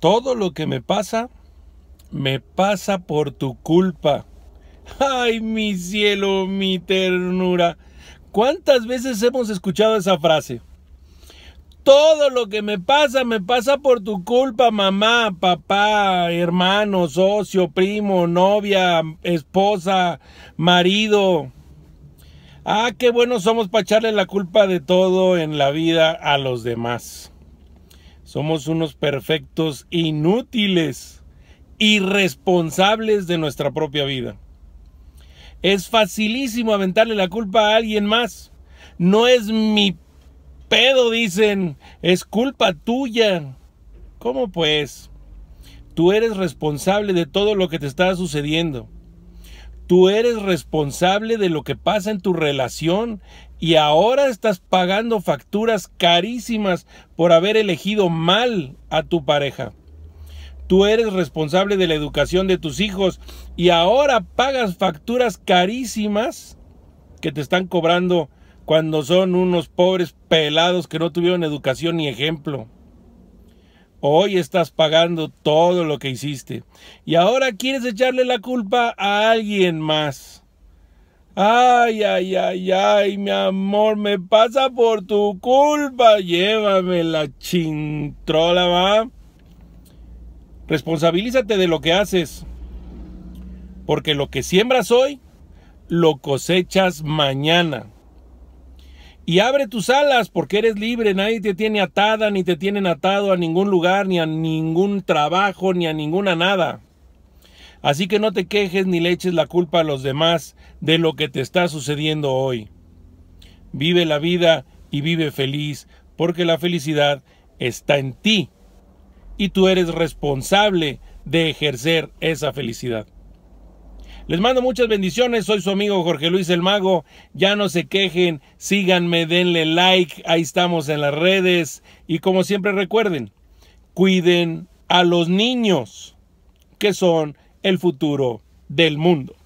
Todo lo que me pasa, me pasa por tu culpa. Ay, mi cielo, mi ternura. ¿Cuántas veces hemos escuchado esa frase? Todo lo que me pasa, me pasa por tu culpa, mamá, papá, hermano, socio, primo, novia, esposa, marido. Ah, qué buenos somos para echarle la culpa de todo en la vida a los demás. Somos unos perfectos inútiles, irresponsables de nuestra propia vida. Es facilísimo aventarle la culpa a alguien más. No es mi pedo, dicen, es culpa tuya. ¿Cómo pues? Tú eres responsable de todo lo que te está sucediendo. Tú eres responsable de lo que pasa en tu relación y ahora estás pagando facturas carísimas por haber elegido mal a tu pareja. Tú eres responsable de la educación de tus hijos y ahora pagas facturas carísimas que te están cobrando cuando son unos pobres pelados que no tuvieron educación ni ejemplo. Hoy estás pagando todo lo que hiciste. Y ahora quieres echarle la culpa a alguien más. Ay, ay, ay, ay, mi amor, me pasa por tu culpa. Llévame la chintrola, va. Responsabilízate de lo que haces. Porque lo que siembras hoy, lo cosechas mañana y abre tus alas porque eres libre, nadie te tiene atada, ni te tienen atado a ningún lugar, ni a ningún trabajo, ni a ninguna nada. Así que no te quejes ni le eches la culpa a los demás de lo que te está sucediendo hoy. Vive la vida y vive feliz, porque la felicidad está en ti y tú eres responsable de ejercer esa felicidad. Les mando muchas bendiciones, soy su amigo Jorge Luis el Mago, ya no se quejen, síganme, denle like, ahí estamos en las redes y como siempre recuerden, cuiden a los niños que son el futuro del mundo.